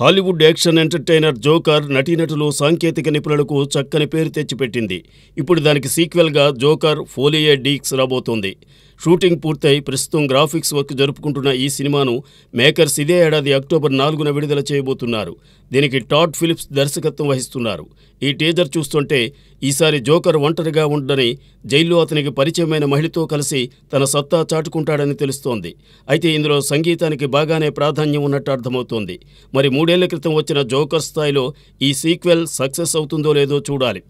Hollywood action entertainer joker నటీనటులు సాంకేతిక నిపుణులకు చక్కని పేరు తెచ్చిపెట్టింది ఇప్పుడు దానికి సీక్వెల్గా జోకర్ ఫోలియే డీక్స్ రాబోతోంది షూటింగ్ పూర్తయి ప్రస్తుతం గ్రాఫిక్స్ వర్క్ జరుపుకుంటున్న ఈ సినిమాను మేకర్స్ ఇదే ఏడాది అక్టోబర్ నాలుగున విడుదల చేయబోతున్నారు దీనికి టాడ్ ఫిలిప్స్ దర్శకత్వం వహిస్తున్నారు ఈ టీజర్ చూస్తుంటే ఈసారి జోకర్ ఒంటరిగా ఉండని జైల్లో అతనికి పరిచయమైన మహిళతో కలిసి తన సత్తా చాటుకుంటాడని తెలుస్తోంది అయితే ఇందులో సంగీతానికి బాగానే ప్రాధాన్యం ఉన్నట్టు అర్థమవుతోంది మరి మూడేళ్ల క్రితం వచ్చిన జోకర్ స్థాయిలో ఈ సీక్వెల్ సక్సెస్ అవుతుందో లేదో చూడాలి